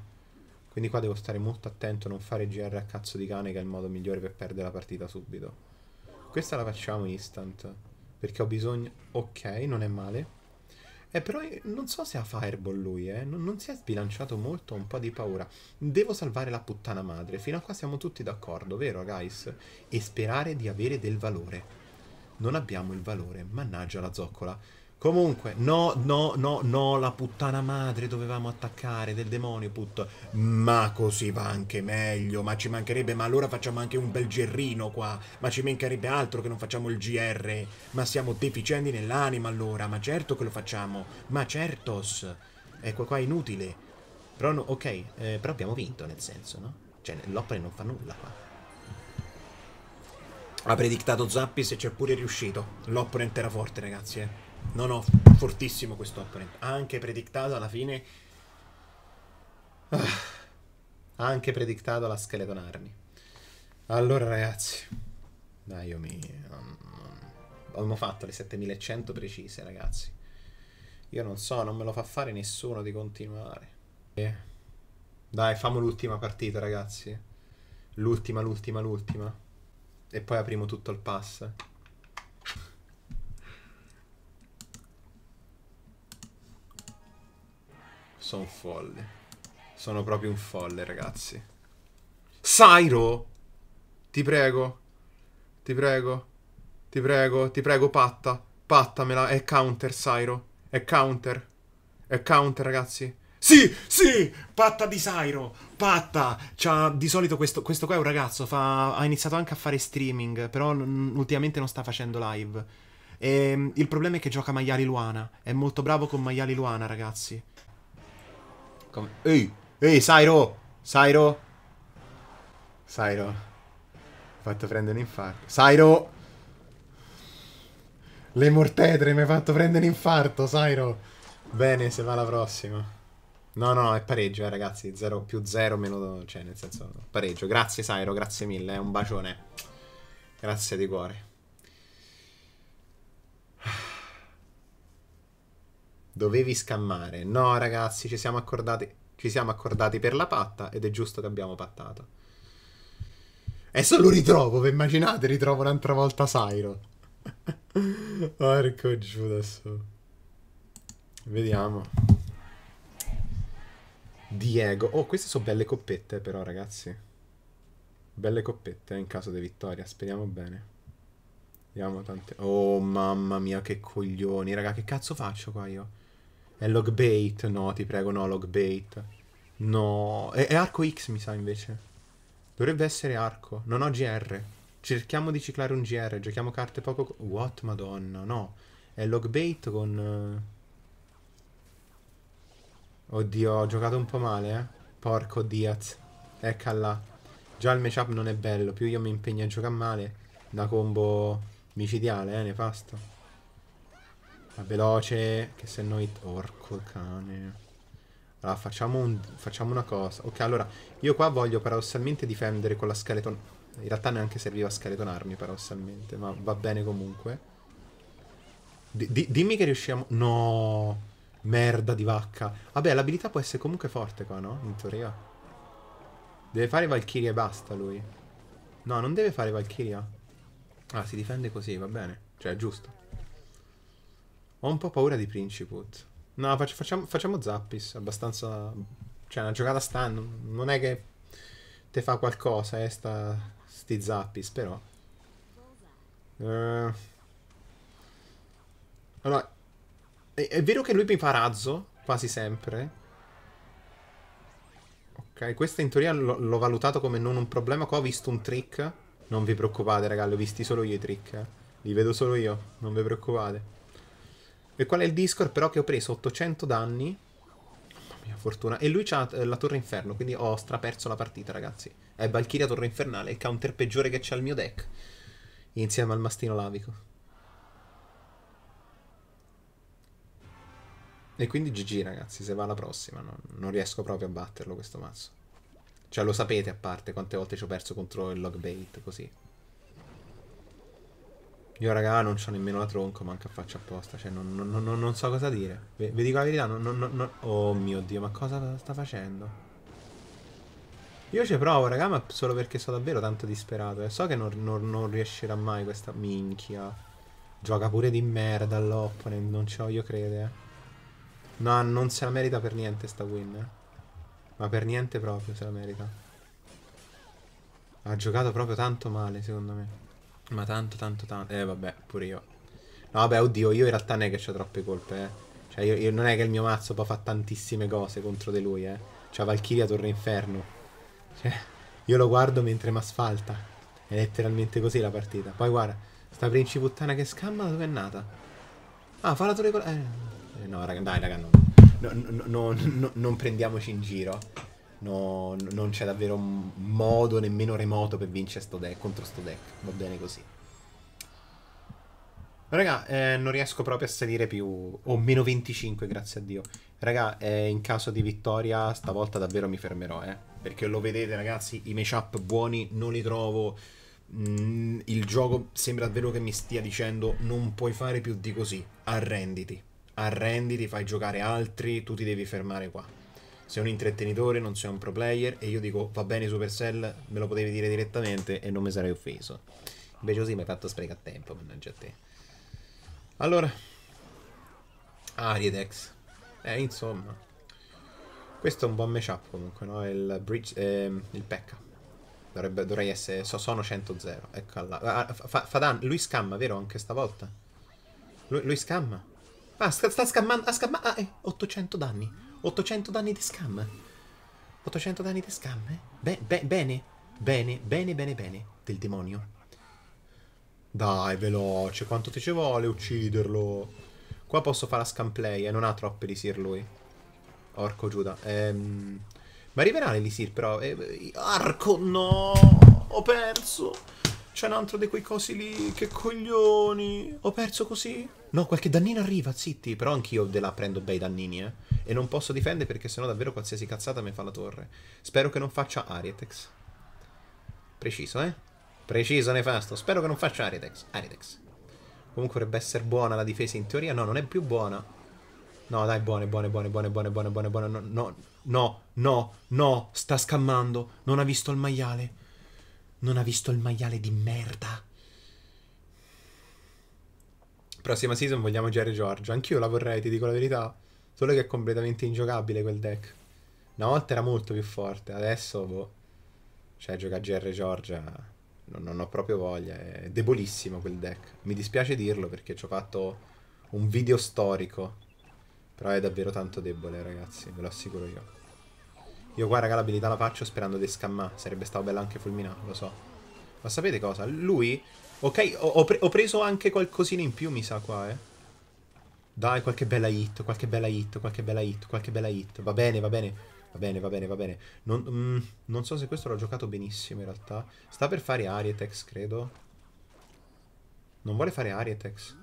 Speaker 1: Quindi qua devo stare molto attento a non fare GR a cazzo di cane, che è il modo migliore per perdere la partita subito. Questa la facciamo instant. Perché ho bisogno... Ok, non è male. Eh, però non so se ha Fireball lui, eh. Non, non si è sbilanciato molto, ho un po' di paura. Devo salvare la puttana madre. Fino a qua siamo tutti d'accordo, vero, guys? E sperare di avere del valore. Non abbiamo il valore, mannaggia la zoccola. Comunque, no, no, no, no, la puttana madre dovevamo attaccare del demonio, put. Ma così va anche meglio, ma ci mancherebbe, ma allora facciamo anche un bel gerrino qua. Ma ci mancherebbe altro che non facciamo il GR. Ma siamo deficienti nell'anima allora, ma certo che lo facciamo. Ma certos. Ecco qua, è inutile. Però no, ok, eh, però abbiamo vinto nel senso, no? Cioè, l'opera non fa nulla qua. Ha predictato Zappi se c'è pure riuscito. L'opponent era forte, ragazzi, eh. No, no, fortissimo questo opponent. Anche predictato alla fine... Ah, anche predictato la Skeleton Army. Allora, ragazzi. Dai, io mi... Mm, abbiamo fatto le 7100 precise, ragazzi. Io non so, non me lo fa fare nessuno di continuare. Eh. Dai, famo l'ultima partita, ragazzi. L'ultima, l'ultima, l'ultima. E poi apriamo tutto il pass. Sono folle. Sono proprio un folle, ragazzi. Sairo! Ti prego. Ti prego. Ti prego, ti prego, patta. Pattamela. È counter, Sairo. È counter. È counter, ragazzi. Sì, sì, patta di Sairo, patta. C'ha, di solito questo, questo, qua è un ragazzo, fa, ha iniziato anche a fare streaming, però ultimamente non sta facendo live. E, ehm, il problema è che gioca Maiali Luana, è molto bravo con Maiali Luana, ragazzi. Come? Ehi, ehi, Sairo! Sairo! Sairo. Fatto prendere un infarto. Sairo! Le mortedre mi hai fatto prendere un infarto, Sairo! Bene, se va la prossima. No, no, è pareggio, eh, ragazzi. 0 più 0 meno... Cioè, nel senso, pareggio. Grazie, Sairo, grazie mille. Eh. Un bacione. Grazie di cuore. dovevi scammare. No, ragazzi, ci siamo accordati, ci siamo accordati per la patta ed è giusto che abbiamo pattato. Adesso lo ritrovo, vi immaginate, ritrovo un'altra volta Sairo. Porco giù adesso. Vediamo. Diego. Oh, queste sono belle coppette però, ragazzi. Belle coppette eh, in caso di vittoria, speriamo bene. Vediamo tante... Oh, mamma mia, che coglioni, raga, che cazzo faccio qua io? È logbait, no, ti prego, no, logbait. No, è, è arco X mi sa invece. Dovrebbe essere arco, non ho GR. Cerchiamo di ciclare un GR, giochiamo carte poco... What, madonna, no. È logbait con... Eh, oddio, ho giocato un po' male, eh. Porco Diaz. Ecca là. Già il matchup non è bello, più io mi impegno a giocare male. Da combo micidiale, eh, nefasto veloce, che se noi... Orco cane. Allora, facciamo, un... facciamo una cosa. Ok, allora, io qua voglio paradossalmente difendere con la scheleton In realtà neanche serviva scheletonarmi paradossalmente, ma va bene comunque. D -d dimmi che riusciamo... No! Merda di vacca. Vabbè, l'abilità può essere comunque forte qua, no? In teoria. Deve fare valchiria e basta lui. No, non deve fare valchiria Ah, si difende così, va bene. Cioè, è giusto. Ho un po' paura di Principut. No, facciamo, facciamo Zappis, abbastanza... Cioè, una giocata stun, non è che te fa qualcosa, eh, sta, sti Zappis, però... Uh... Allora, è, è vero che lui mi fa razzo, quasi sempre, Ok, questo in teoria l'ho valutato come non un problema. Qua ho visto un trick. Non vi preoccupate, raga, ho visti solo io i trick. Eh. Li vedo solo io, non vi preoccupate. E qual è il Discord? Però che ho preso 800 danni. Mamma mia, fortuna. E lui ha eh, la torre inferno, quindi ho straperso la partita, ragazzi. È Valkyria torre infernale, il counter peggiore che c'è al mio deck. Insieme al mastino lavico. E quindi GG, ragazzi, se va alla prossima. Non, non riesco proprio a batterlo questo mazzo. Cioè, lo sapete a parte quante volte ci ho perso contro il Logbait, così. Io raga non so nemmeno la tronco, manca faccia apposta, cioè non, non, non, non so cosa dire. Vi, vi, dico la verità, non, non, Oh mio dio, ma cosa sta facendo? Io ci provo, raga, ma solo perché sono davvero tanto disperato. eh. so che non, riuscirà mai questa minchia. Gioca pure di merda all'opponent, non ci voglio credere. Eh. No, non se la merita per niente sta win, eh. Ma per niente proprio se la merita. Ha giocato proprio tanto male, secondo me. Ma tanto, tanto, tanto. Eh, vabbè, pure io. No, vabbè, oddio, io in realtà non è che ho troppe colpe, eh. Cioè, io, io non è che il mio mazzo può fare tantissime cose contro di lui, eh. Cioè, Valkyria torna inferno. Cioè, io lo guardo mentre mi asfalta. È letteralmente così la partita. Poi guarda, sta principuttana che scamma, dove è nata? Ah, fa la tua regola. Eh, no, raga, dai, raga, no. No, no, no, no, non prendiamoci in giro. No, non c'è davvero modo nemmeno remoto per vincere sto deck, contro sto deck. Va bene così. Raga, eh, non riesco proprio a salire più. Ho oh, meno 25, grazie a Dio. Raga, eh, in caso di vittoria, stavolta davvero mi fermerò, eh. Perché lo vedete, ragazzi, i matchup buoni non li trovo. Mm, il gioco sembra davvero che mi stia dicendo non puoi fare più di così. Arrenditi. Arrenditi, fai giocare altri, tu ti devi fermare qua sei un intrattenitore, non sei un pro player e io dico va bene Supercell, me lo potevi dire direttamente e non mi sarei offeso. Invece così mi hai fatto sprecare tempo, mannaggia a te. Allora, Ariedex. Eh, insomma. Questo è un buon matchup comunque, no? Il bridge, ehm, il pecca. Dovrebbe, dovrei essere, so, sono 100-0. Ecco là. Ah, ah fa, fa danno. Lui scamma, vero? Anche stavolta. Lui, lui scamma. Ah, sta, sta scammando. Ha ah, scammato. Ah, eh, 800 danni. 800 danni di scam. 800 danni di scam? Be be bene, bene, bene, bene, bene. Del demonio. Dai, veloce, quanto ti ci vuole ucciderlo? Qua posso fare la scam play e eh? non ha troppe lisir lui. Orco Giuda. Ehm... Ma arriverà l'elisir però. Eh, arco, no! Ho perso! C'è un altro di quei cosi lì, che coglioni! Ho perso così? No, qualche dannino arriva, zitti. Però anch'io la prendo bei dannini, eh. E non posso difendere perché sennò davvero qualsiasi cazzata mi fa la torre. Spero che non faccia Arietex. Preciso, eh? Preciso, nefasto. Spero che non faccia Arietex. Arietex. Comunque dovrebbe essere buona la difesa in teoria. No, non è più buona. No, dai, buone, buone, buone, buone, buone, buone, buone, buone. No, no, no, no, no. Sta scammando. Non ha visto il maiale. Non ha visto il maiale di merda prossima season vogliamo Jerry Giorgio. Anch'io la vorrei, ti dico la verità. Solo che è completamente ingiocabile quel deck. Una volta era molto più forte, adesso boh. Cioè, gioca GR Giorgia. Non, non, ho proprio voglia. È debolissimo quel deck. Mi dispiace dirlo perché ci ho fatto un video storico. Però è davvero tanto debole, ragazzi, ve lo assicuro io. Io qua, raga, l'abilità la faccio sperando di scammare. Sarebbe stato bello anche fulminato, lo so. Ma sapete cosa? Lui Ok, ho, ho, pre ho, preso anche qualcosina in più, mi sa, qua, eh. Dai, qualche bella hit, qualche bella hit, qualche bella hit, qualche bella hit. Va bene, va bene, va bene, va bene, va bene. Non, mm, non so se questo l'ho giocato benissimo, in realtà. Sta per fare Arietex, credo. Non vuole fare Arietex.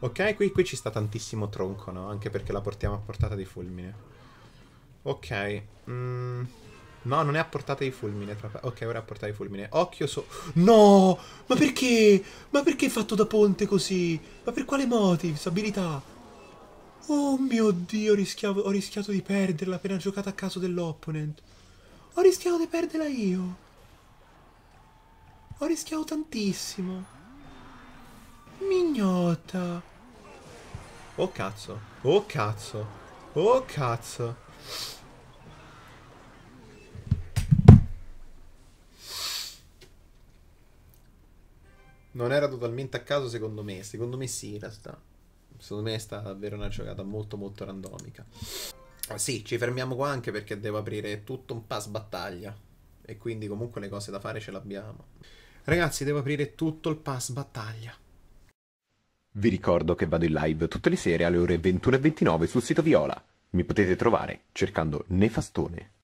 Speaker 1: Ok, qui, qui ci sta tantissimo tronco, no? Anche perché la portiamo a portata di fulmine. Ok. Mmm... No, non è a portata di fulmine. Tra... Ok, ora è a portata di fulmine. Occhio so... No! Ma perché? Ma perché fatto da ponte così? Ma per quale motivo? Sabilità? Oh mio Dio, rischiavo... ho rischiato di perderla appena giocata a caso dell'opponent. Ho rischiato di perderla io. Ho rischiato tantissimo. Mignota. Oh cazzo. Oh cazzo. Oh cazzo. Non era totalmente a caso secondo me, secondo me sì in realtà. Secondo me è stata davvero una giocata molto molto randomica. Eh, sì, ci fermiamo qua anche perché devo aprire tutto un pass battaglia. E quindi comunque le cose da fare ce l'abbiamo. Ragazzi, devo aprire tutto il pass battaglia. Vi ricordo che vado in live tutte le sere alle ore 21 e 29 sul sito Viola. Mi potete trovare cercando Nefastone.